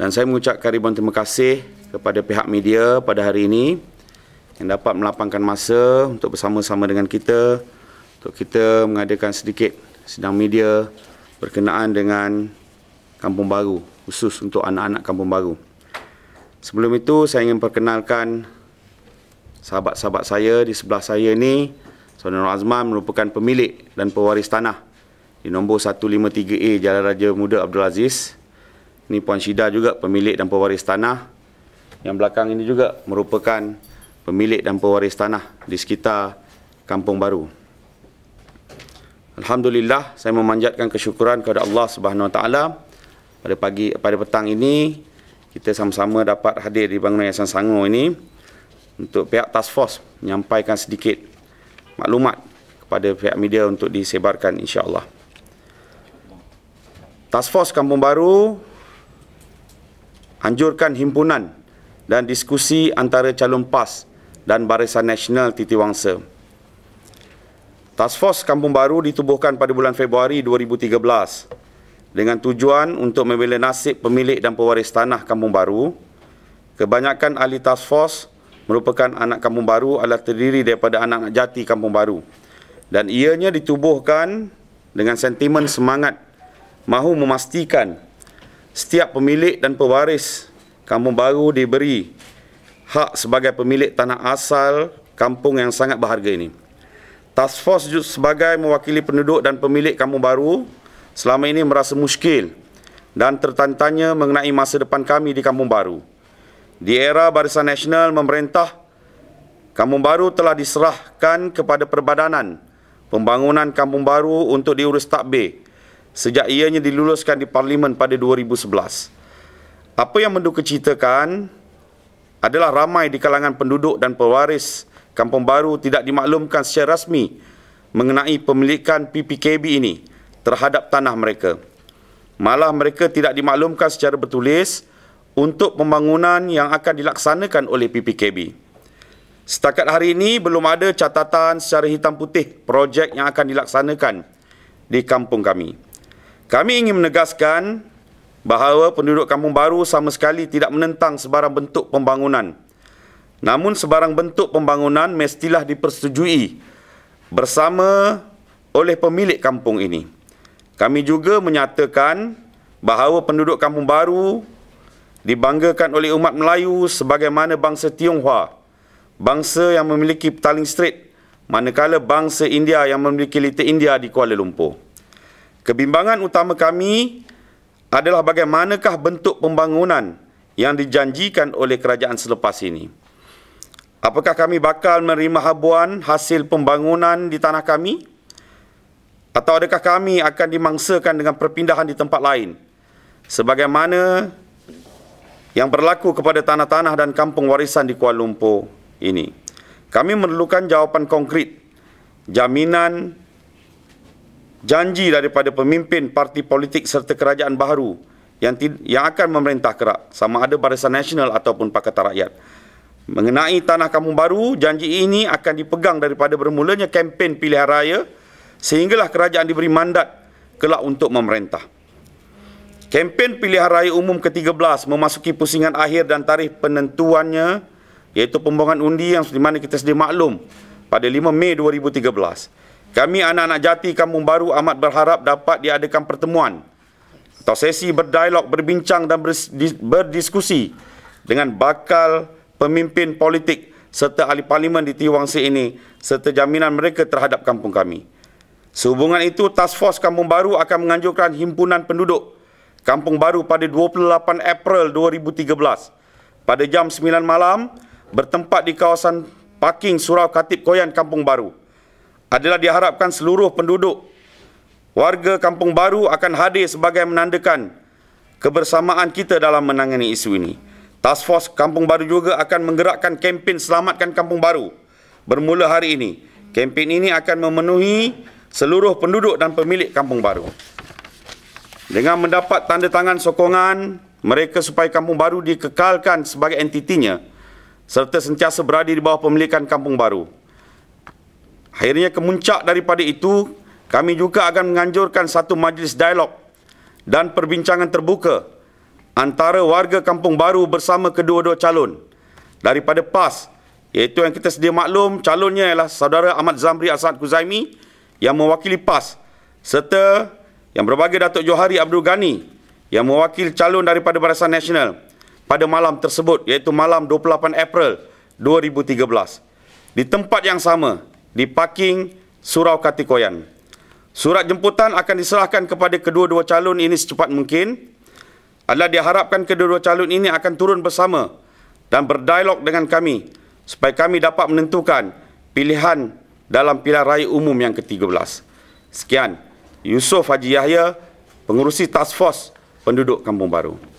Dan saya mengucapkan ribuan terima kasih kepada pihak media pada hari ini yang dapat melapangkan masa untuk bersama-sama dengan kita untuk kita mengadakan sedikit sidang media berkenaan dengan Kampung Baru khusus untuk anak-anak Kampung Baru. Sebelum itu saya ingin perkenalkan sahabat-sahabat saya di sebelah saya ini Saudara Azman merupakan pemilik dan pewaris tanah di nombor 153A Jalan Raja Muda Abdul Aziz ini Puan Syida juga pemilik dan pewaris tanah. Yang belakang ini juga merupakan pemilik dan pewaris tanah di sekitar Kampung Baru. Alhamdulillah saya memanjatkan kesyukuran kepada Allah Subhanahu Wa Taala pada pagi pada petang ini kita sama-sama dapat hadir di bangunan Yayasan Sango ini untuk pihak task force menyampaikan sedikit maklumat kepada pihak media untuk disebarkan insya-Allah. Task force Kampung Baru anjurkan himpunan dan diskusi antara calon PAS dan Barisan Nasional Titiwangsa. Task Force Kampung Baru ditubuhkan pada bulan Februari 2013 dengan tujuan untuk membela nasib pemilik dan pewaris tanah Kampung Baru. Kebanyakan ahli Task Force merupakan anak Kampung Baru adalah terdiri daripada anak-anak jati Kampung Baru dan ianya ditubuhkan dengan sentimen semangat mahu memastikan setiap pemilik dan pewaris kampung baru diberi hak sebagai pemilik tanah asal kampung yang sangat berharga ini. Task Force sebagai mewakili penduduk dan pemilik kampung baru selama ini merasa muskil dan tertantanya mengenai masa depan kami di kampung baru. Di era Barisan Nasional memerintah, kampung baru telah diserahkan kepada perbadanan pembangunan kampung baru untuk diurus takbir sejak ianya diluluskan di parlimen pada 2011. Apa yang menduka citakan adalah ramai di kalangan penduduk dan pewaris Kampung Baru tidak dimaklumkan secara rasmi mengenai pemilikan PPKB ini terhadap tanah mereka. Malah mereka tidak dimaklumkan secara bertulis untuk pembangunan yang akan dilaksanakan oleh PPKB. Setakat hari ini belum ada catatan secara hitam putih projek yang akan dilaksanakan di kampung kami. Kami ingin menegaskan bahawa penduduk Kampung Baru sama sekali tidak menentang sebarang bentuk pembangunan. Namun sebarang bentuk pembangunan mestilah dipersetujui bersama oleh pemilik kampung ini. Kami juga menyatakan bahawa penduduk Kampung Baru dibanggakan oleh umat Melayu sebagaimana bangsa Tionghoa, bangsa yang memiliki Petaling Strait, manakala bangsa India yang memiliki Little India di Kuala Lumpur. Kebimbangan utama kami adalah bagaimanakah bentuk pembangunan yang dijanjikan oleh kerajaan selepas ini. Apakah kami bakal menerima habuan hasil pembangunan di tanah kami? Atau adakah kami akan dimangsakan dengan perpindahan di tempat lain? Sebagaimana yang berlaku kepada tanah-tanah dan kampung warisan di Kuala Lumpur ini. Kami memerlukan jawapan konkret, jaminan janji daripada pemimpin parti politik serta kerajaan baru yang, yang akan memerintah kerak sama ada Barisan Nasional ataupun Pakatan Rakyat. Mengenai tanah kampung baru, janji ini akan dipegang daripada bermulanya kempen pilihan raya sehinggalah kerajaan diberi mandat kelak untuk memerintah. Kempen pilihan raya umum ke-13 memasuki pusingan akhir dan tarikh penentuannya iaitu pembuangan undi yang di kita sedia maklum pada 5 Mei 2013. Kami anak-anak jati kamu baru amat berharap dapat diadakan pertemuan atau sesi berdialog, berbincang dan berdiskusi dengan bakal pemimpin politik serta ahli parlimen di Tiwangsi ini serta jaminan mereka terhadap kampung kami. Sehubungan itu, Task Force Kampung Baru akan menganjurkan himpunan penduduk Kampung Baru pada 28 April 2013 pada jam 9 malam bertempat di kawasan parking Surau Katip Koyan Kampung Baru adalah diharapkan seluruh penduduk warga kampung baru akan hadir sebagai menandakan kebersamaan kita dalam menangani isu ini. Task Force Kampung Baru juga akan menggerakkan kempen Selamatkan Kampung Baru bermula hari ini. Kempen ini akan memenuhi seluruh penduduk dan pemilik Kampung Baru. Dengan mendapat tanda tangan sokongan mereka supaya Kampung Baru dikekalkan sebagai entitinya serta sentiasa berada di bawah pemilikan Kampung Baru. Akhirnya kemuncak daripada itu, kami juga akan menganjurkan satu majlis dialog dan perbincangan terbuka antara warga kampung baru bersama kedua-dua calon daripada PAS iaitu yang kita sedia maklum calonnya ialah saudara Ahmad Zamri Asad Kuzaimi yang mewakili PAS serta yang berbagai Datuk Johari Abdul Ghani yang mewakili calon daripada Barisan Nasional pada malam tersebut iaitu malam 28 April 2013 di tempat yang sama di parking Surau Katikoyan. Surat jemputan akan diserahkan kepada kedua-dua calon ini secepat mungkin. Adalah diharapkan kedua-dua calon ini akan turun bersama dan berdialog dengan kami supaya kami dapat menentukan pilihan dalam pilihan raya umum yang ke-13. Sekian, Yusof Haji Yahya, Pengurusi Task Force Penduduk Kampung Baru.